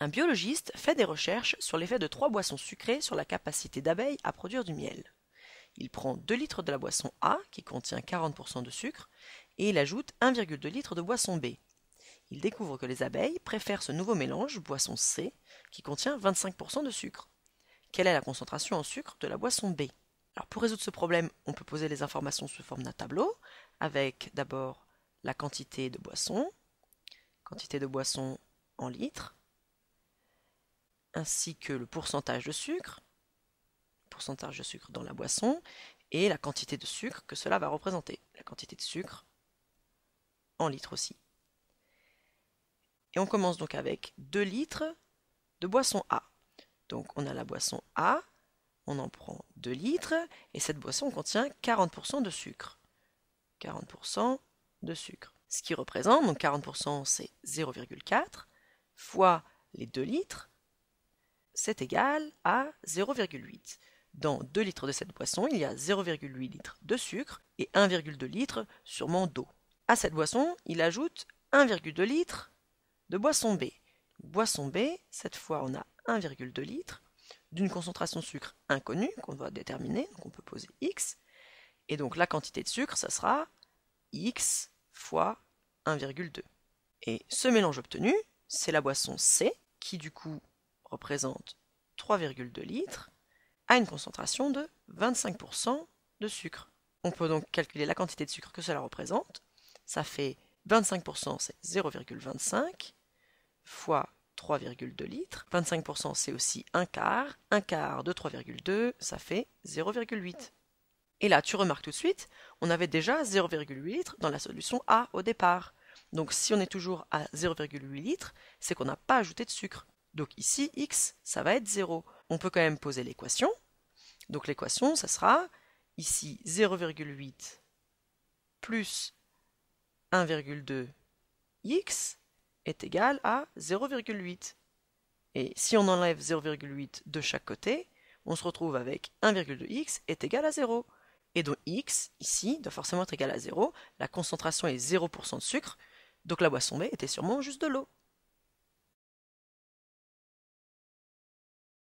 un biologiste fait des recherches sur l'effet de trois boissons sucrées sur la capacité d'abeilles à produire du miel. Il prend 2 litres de la boisson A, qui contient 40% de sucre, et il ajoute 1,2 litre de boisson B. Il découvre que les abeilles préfèrent ce nouveau mélange, boisson C, qui contient 25% de sucre. Quelle est la concentration en sucre de la boisson B Alors pour résoudre ce problème, on peut poser les informations sous forme d'un tableau, avec d'abord la quantité de boisson, quantité de boisson en litres, ainsi que le pourcentage de sucre, pourcentage de sucre dans la boisson, et la quantité de sucre que cela va représenter, la quantité de sucre en litres aussi. Et on commence donc avec 2 litres de boisson A. Donc on a la boisson A, on en prend 2 litres, et cette boisson contient 40% de sucre. 40% de sucre. Ce qui représente, donc 40% c'est 0,4 fois les 2 litres, c'est égal à 0,8. Dans 2 litres de cette boisson, il y a 0,8 litres de sucre et 1,2 litres sûrement d'eau. À cette boisson, il ajoute 1,2 litre de boisson B. Boisson B, cette fois on a 1,2 litre d'une concentration sucre inconnue qu'on doit déterminer, donc on peut poser x. Et donc la quantité de sucre, ça sera x fois 1,2. Et ce mélange obtenu, c'est la boisson C, qui du coup représente 3,2 litres à une concentration de 25% de sucre. On peut donc calculer la quantité de sucre que cela représente. Ça fait 25% c'est 0,25 fois 3,2 litres. 25% c'est aussi un quart. Un quart de 3,2 ça fait 0,8. Et là tu remarques tout de suite, on avait déjà 0,8 litres dans la solution A au départ. Donc si on est toujours à 0,8 litres, c'est qu'on n'a pas ajouté de sucre. Donc ici, x, ça va être 0. On peut quand même poser l'équation. Donc l'équation, ça sera ici 0,8 plus 1,2x est égal à 0,8. Et si on enlève 0,8 de chaque côté, on se retrouve avec 1,2x est égal à 0. Et donc x, ici, doit forcément être égal à 0. La concentration est 0% de sucre, donc la boisson B était sûrement juste de l'eau.